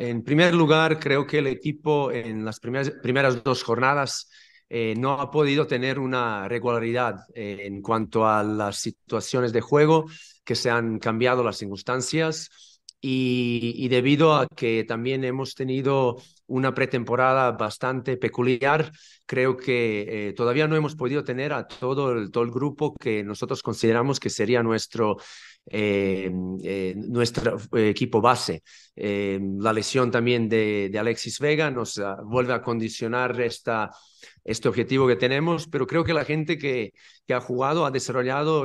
En primer lugar, creo que el equipo en las primeras, dos jornadas eh, no ha podido tener una regularidad en cuanto a las situaciones de juego, que se han cambiado las circunstancias y, debido a que también hemos tenido una pretemporada bastante peculiar. Creo que eh, todavía no hemos podido tener a todo el, todo el grupo que nosotros consideramos que sería nuestro eh, eh, nuestro eh, equipo base. la lesión también de, Alexis Vega nos ah, vuelve a condicionar esta, este objetivo que tenemos, pero creo que la gente que, ha jugado ha desarrollado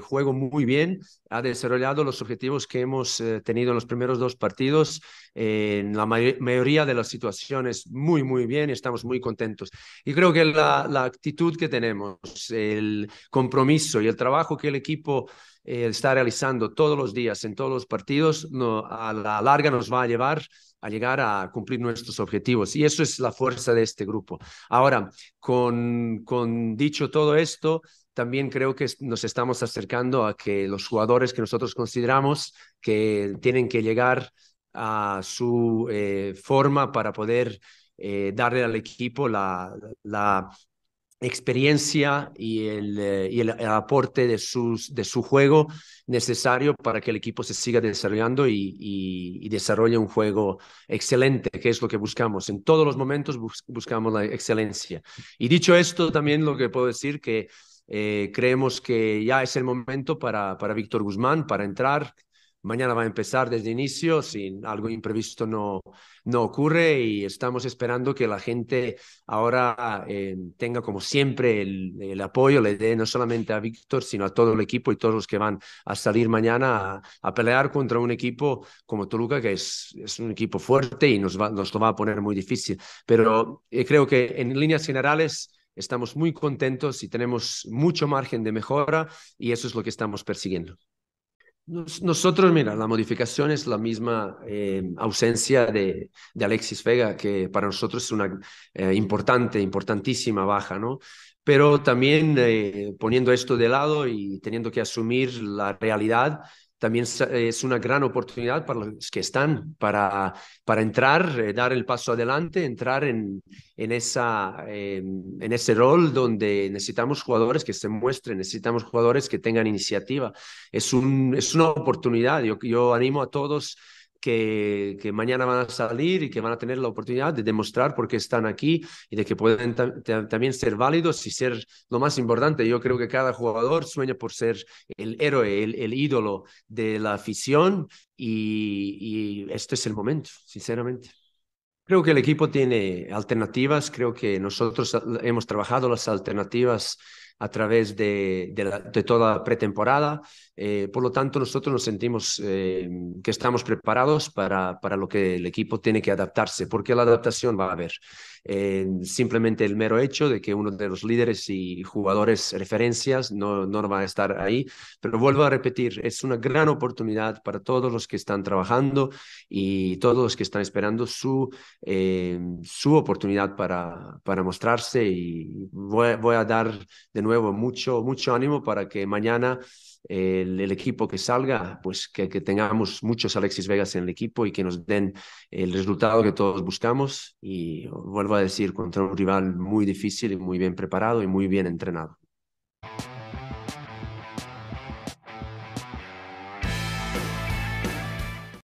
juego muy bien, ha desarrollado los objetivos que hemos tenido en los primeros dos partidos, en la mayoría de las situaciones muy, muy bien, estamos muy contentos. Y creo que la, la actitud que tenemos, el compromiso y el trabajo que el equipo eh, está realizando todos los días en todos los partidos, a la larga nos va a llevar a llegar a cumplir nuestros objetivos. Y eso es la fuerza de este grupo. Ahora, con, dicho todo esto, también creo que nos estamos acercando a que los jugadores que nosotros consideramos que tienen que llegar a su eh, forma para poder eh, darle al equipo la, la, experiencia y el, eh, y el, aporte de, sus, de su juego necesario para que el equipo se siga desarrollando y, y, desarrolle un juego excelente, que es lo que buscamos. En todos los momentos buscamos la excelencia. Y dicho esto, también lo que puedo decir que eh, creemos que ya es el momento para, para Víctor Guzmán, para entrar, Mañana va a empezar desde inicio, si algo imprevisto no, no ocurre y estamos esperando que la gente ahora eh, tenga como siempre el, apoyo, le dé no solamente a Víctor, sino a todo el equipo y todos los que van a salir mañana a, pelear contra un equipo como Toluca, que es, es un equipo fuerte y nos, va, nos lo va a poner muy difícil. Pero eh, creo que en líneas generales estamos muy contentos y tenemos mucho margen de mejora y eso es lo que estamos persiguiendo. Nosotros, mira, la modificación es la misma eh, ausencia de, Alexis Vega, que para nosotros es una eh, importante, importantísima baja, ¿no? Pero también eh, poniendo esto de lado y teniendo que asumir la realidad también es una gran oportunidad para los que están, para, para entrar, eh, dar el paso adelante, entrar en, en, esa, em, en ese rol donde necesitamos jugadores que se muestren, necesitamos jugadores que tengan iniciativa. Es, un, es una oportunidad. Yo, yo animo a todos que, mañana van a salir y que van a tener la oportunidad de demostrar por qué están aquí y de que pueden también ser válidos y ser lo más importante. Yo creo que cada jugador sueña por ser el héroe, el, ídolo de la afición y, y este es el momento, sinceramente. Creo que el equipo tiene alternativas, creo que nosotros hemos trabajado las alternativas a través de, toda la pretemporada. Eh, por lo tanto, nosotros nos sentimos eh, que estamos preparados para, para lo que el equipo tiene que adaptarse, porque la adaptación va a haber simplemente el mero hecho de que uno de los líderes y jugadores referencias no, no va a estar ahí. Pero vuelvo a repetir, es una gran oportunidad para todos los que están trabajando y todos los que están esperando su, em, su oportunidad para, para mostrarse y voy, voy a dar de nuevo mucho, mucho ánimo para que mañana el, equipo que salga, pues que, tengamos muchos Alexis Vegas en el equipo y que nos den el resultado que todos buscamos. Y vuelvo a decir, contra un rival muy difícil y muy bien preparado y muy bien entrenado.